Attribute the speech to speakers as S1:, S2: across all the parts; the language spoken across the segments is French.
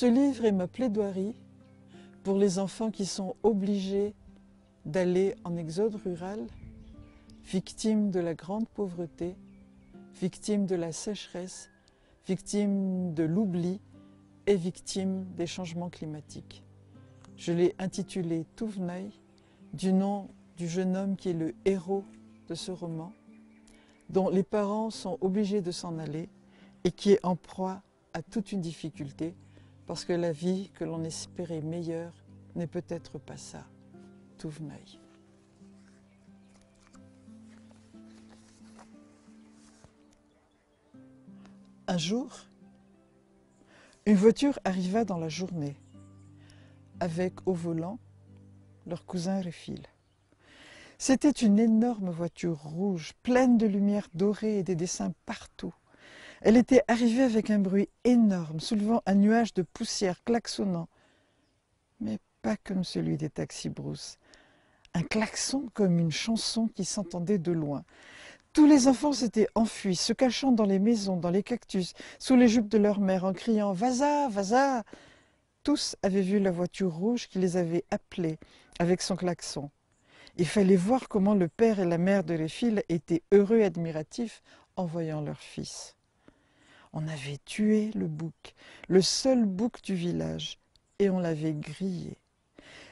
S1: Ce livre est ma plaidoirie pour les enfants qui sont obligés d'aller en exode rural, victimes de la grande pauvreté, victimes de la sécheresse, victimes de l'oubli et victimes des changements climatiques. Je l'ai intitulé Touvneuil du nom du jeune homme qui est le héros de ce roman, dont les parents sont obligés de s'en aller et qui est en proie à toute une difficulté, parce que la vie que l'on espérait meilleure n'est peut-être pas ça. tout venait Un jour, une voiture arriva dans la journée avec au volant leur cousin Réfil. C'était une énorme voiture rouge, pleine de lumière dorée et des dessins partout. Elle était arrivée avec un bruit énorme, soulevant un nuage de poussière, klaxonnant. Mais pas comme celui des taxis brousse. Un klaxon comme une chanson qui s'entendait de loin. Tous les enfants s'étaient enfuis, se cachant dans les maisons, dans les cactus, sous les jupes de leur mère, en criant Vaza, Vaza Tous avaient vu la voiture rouge qui les avait appelés avec son klaxon. Il fallait voir comment le père et la mère de les étaient heureux et admiratifs en voyant leur fils. On avait tué le bouc, le seul bouc du village, et on l'avait grillé.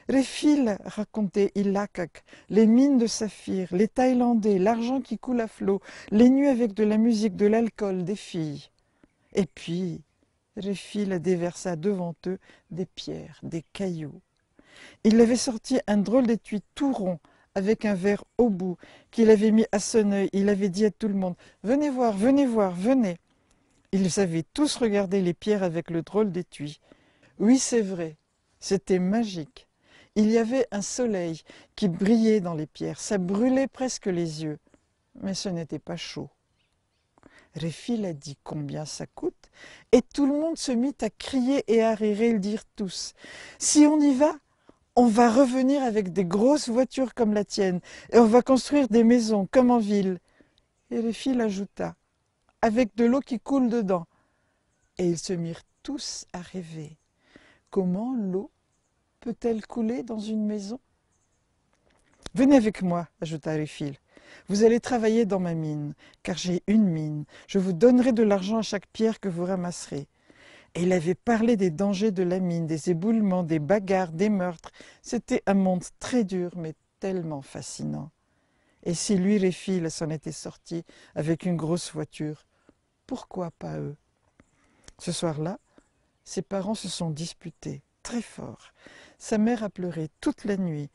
S1: Réfil racontait Ilakak, les mines de saphir, les Thaïlandais, l'argent qui coule à flot, les nuits avec de la musique, de l'alcool, des filles. Et puis, Réfil déversa devant eux des pierres, des cailloux. Il avait sorti un drôle d'étui tout rond, avec un verre au bout, qu'il avait mis à son œil. Il avait dit à tout le monde Venez voir, venez voir, venez. Ils avaient tous regardé les pierres avec le drôle d'étui. Oui, c'est vrai, c'était magique. Il y avait un soleil qui brillait dans les pierres, ça brûlait presque les yeux, mais ce n'était pas chaud. Réfil a dit combien ça coûte, et tout le monde se mit à crier et à rire, ils dire tous Si on y va, on va revenir avec des grosses voitures comme la tienne, et on va construire des maisons comme en ville. Et Réfil ajouta avec de l'eau qui coule dedans. Et ils se mirent tous à rêver. Comment l'eau peut-elle couler dans une maison Venez avec moi, ajouta Riffil. Vous allez travailler dans ma mine, car j'ai une mine. Je vous donnerai de l'argent à chaque pierre que vous ramasserez. Et il avait parlé des dangers de la mine, des éboulements, des bagarres, des meurtres. C'était un monde très dur, mais tellement fascinant. Et si lui, Réfil s'en était sorti avec une grosse voiture, pourquoi pas eux Ce soir-là, ses parents se sont disputés, très fort. Sa mère a pleuré toute la nuit.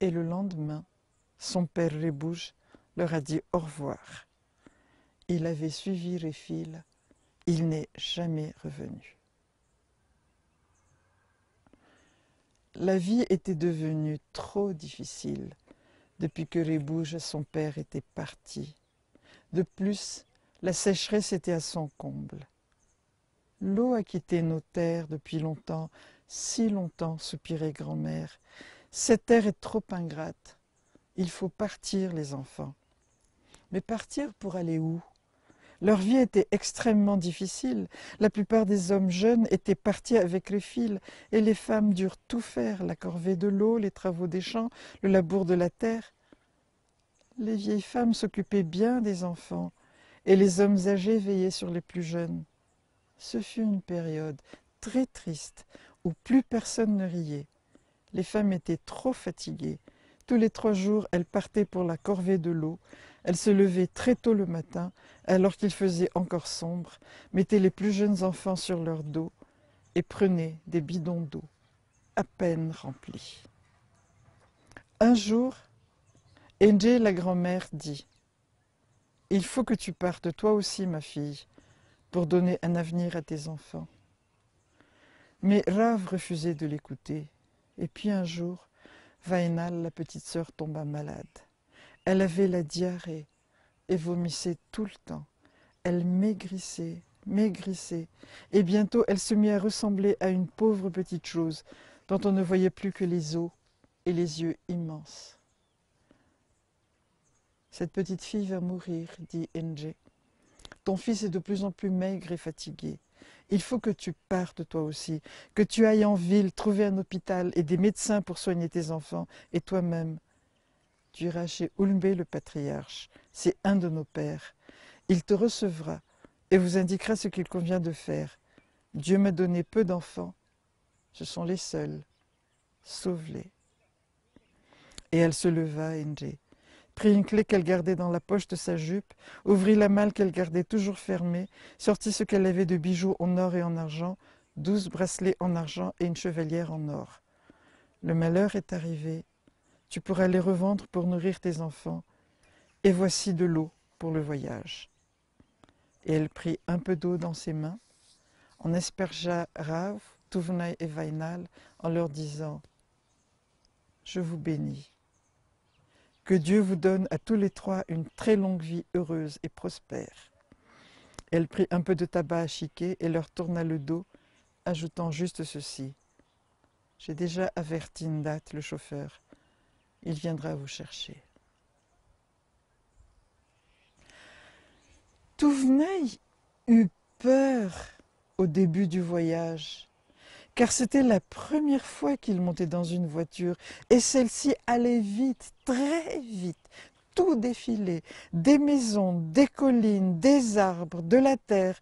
S1: Et le lendemain, son père Rébouge leur a dit au revoir. Il avait suivi Réfil. Il n'est jamais revenu. La vie était devenue trop difficile depuis que Rébouge, son père, était parti. De plus, la sécheresse était à son comble. L'eau a quitté nos terres depuis longtemps, si longtemps, soupirait grand-mère. Cette terre est trop ingrate. Il faut partir, les enfants. Mais partir pour aller où Leur vie était extrêmement difficile. La plupart des hommes jeunes étaient partis avec les fils, et les femmes durent tout faire, la corvée de l'eau, les travaux des champs, le labour de la terre. Les vieilles femmes s'occupaient bien des enfants, et les hommes âgés veillaient sur les plus jeunes. Ce fut une période très triste où plus personne ne riait. Les femmes étaient trop fatiguées. Tous les trois jours, elles partaient pour la corvée de l'eau. Elles se levaient très tôt le matin, alors qu'il faisait encore sombre, mettaient les plus jeunes enfants sur leur dos et prenaient des bidons d'eau, à peine remplis. Un jour, Njé, la grand-mère, dit il faut que tu partes, toi aussi, ma fille, pour donner un avenir à tes enfants. Mais Rave refusait de l'écouter. Et puis un jour, Vainal, la petite sœur, tomba malade. Elle avait la diarrhée et vomissait tout le temps. Elle maigrissait, maigrissait, et bientôt elle se mit à ressembler à une pauvre petite chose dont on ne voyait plus que les os et les yeux immenses. Cette petite fille va mourir, dit Nj. Ton fils est de plus en plus maigre et fatigué. Il faut que tu partes toi aussi, que tu ailles en ville, trouver un hôpital et des médecins pour soigner tes enfants et toi-même. Tu iras chez Ulmbé le patriarche, c'est un de nos pères. Il te recevra et vous indiquera ce qu'il convient de faire. Dieu m'a donné peu d'enfants, ce sont les seuls. Sauve-les. Et elle se leva, Nj prit une clé qu'elle gardait dans la poche de sa jupe, ouvrit la malle qu'elle gardait toujours fermée, sortit ce qu'elle avait de bijoux en or et en argent, douze bracelets en argent et une chevalière en or. Le malheur est arrivé. Tu pourras les revendre pour nourrir tes enfants. Et voici de l'eau pour le voyage. Et elle prit un peu d'eau dans ses mains, en aspergea Rav, Tuvnaï et Vainal en leur disant Je vous bénis. Que Dieu vous donne à tous les trois une très longue vie heureuse et prospère. Elle prit un peu de tabac à chiquer et leur tourna le dos, ajoutant juste ceci. J'ai déjà averti Ndat, le chauffeur. Il viendra vous chercher. Touvenay eut peur au début du voyage car c'était la première fois qu'il montait dans une voiture, et celle-ci allait vite, très vite, tout défilait, des maisons, des collines, des arbres, de la terre,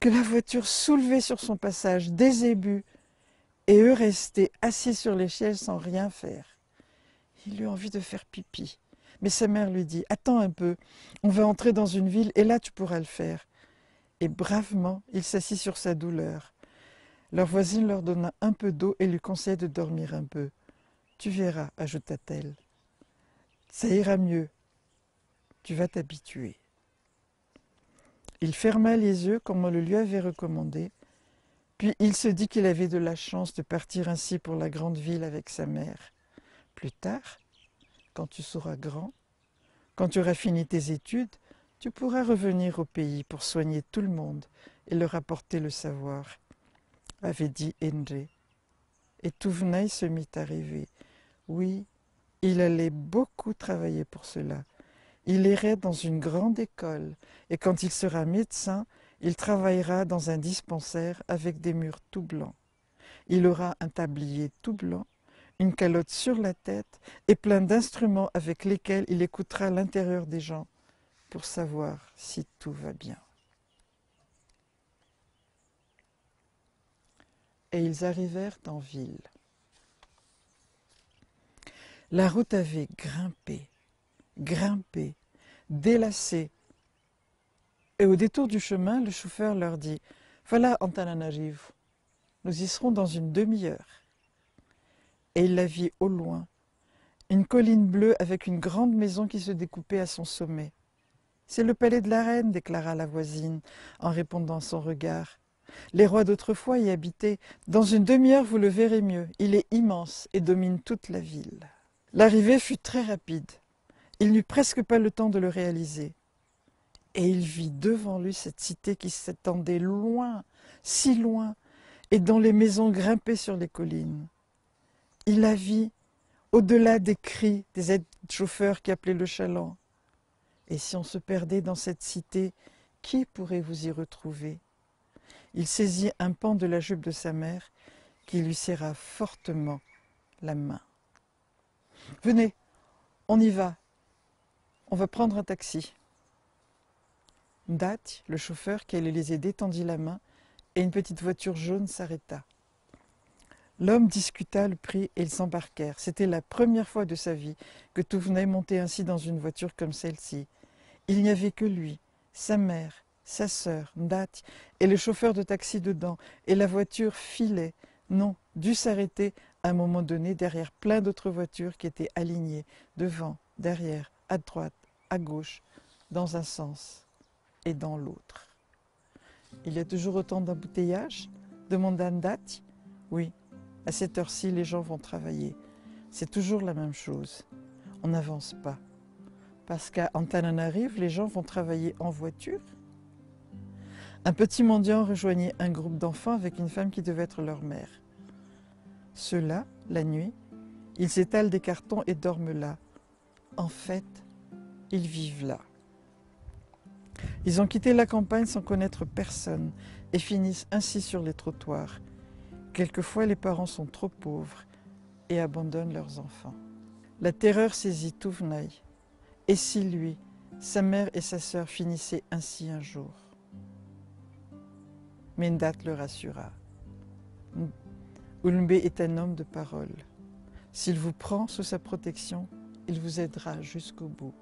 S1: que la voiture soulevait sur son passage, des ébus, et eux restaient assis sur l'échelle sans rien faire. Il eut envie de faire pipi, mais sa mère lui dit, attends un peu, on va entrer dans une ville, et là tu pourras le faire. Et bravement, il s'assit sur sa douleur. Leur voisine leur donna un peu d'eau et lui conseilla de dormir un peu. Tu verras, ajouta-t-elle. Ça ira mieux. Tu vas t'habituer. Il ferma les yeux comme on le lui avait recommandé, puis il se dit qu'il avait de la chance de partir ainsi pour la grande ville avec sa mère. Plus tard, quand tu seras grand, quand tu auras fini tes études, tu pourras revenir au pays pour soigner tout le monde et leur apporter le savoir avait dit Henry. Et venait se mit à rêver. Oui, il allait beaucoup travailler pour cela. Il irait dans une grande école, et quand il sera médecin, il travaillera dans un dispensaire avec des murs tout blancs. Il aura un tablier tout blanc, une calotte sur la tête et plein d'instruments avec lesquels il écoutera l'intérieur des gens pour savoir si tout va bien. et ils arrivèrent en ville. La route avait grimpé, grimpé, délacé, Et au détour du chemin, le chauffeur leur dit « Voilà Antananarivo, nous y serons dans une demi-heure. » Et il la vit au loin, une colline bleue avec une grande maison qui se découpait à son sommet. « C'est le palais de la reine », déclara la voisine en répondant à son regard. Les rois d'autrefois y habitaient. Dans une demi-heure, vous le verrez mieux. Il est immense et domine toute la ville. L'arrivée fut très rapide. Il n'eut presque pas le temps de le réaliser. Et il vit devant lui cette cité qui s'étendait loin, si loin, et dont les maisons grimpaient sur les collines. Il la vit au-delà des cris des aides-chauffeurs qui appelaient le chaland. Et si on se perdait dans cette cité, qui pourrait vous y retrouver il saisit un pan de la jupe de sa mère, qui lui serra fortement la main. Venez, on y va. On va prendre un taxi. Date, le chauffeur qui allait les aider, tendit la main et une petite voiture jaune s'arrêta. L'homme discuta le prix et ils s'embarquèrent. C'était la première fois de sa vie que tout venait monter ainsi dans une voiture comme celle-ci. Il n'y avait que lui, sa mère, sa sœur, Ndati, et le chauffeur de taxi dedans, et la voiture filait, non, dû s'arrêter à un moment donné derrière plein d'autres voitures qui étaient alignées, devant, derrière, à droite, à gauche, dans un sens et dans l'autre. Il y a toujours autant d'embouteillages demanda Ndati. Oui, à cette heure-ci, les gens vont travailler. C'est toujours la même chose. On n'avance pas. Parce qu'à Antananarive, les gens vont travailler en voiture un petit mendiant rejoignait un groupe d'enfants avec une femme qui devait être leur mère. Ceux-là, la nuit, ils étalent des cartons et dorment là. En fait, ils vivent là. Ils ont quitté la campagne sans connaître personne et finissent ainsi sur les trottoirs. Quelquefois, les parents sont trop pauvres et abandonnent leurs enfants. La terreur saisit Touvenaï. Et si lui, sa mère et sa sœur finissaient ainsi un jour Mendat le rassura. Ulmbe est un homme de parole. S'il vous prend sous sa protection, il vous aidera jusqu'au bout.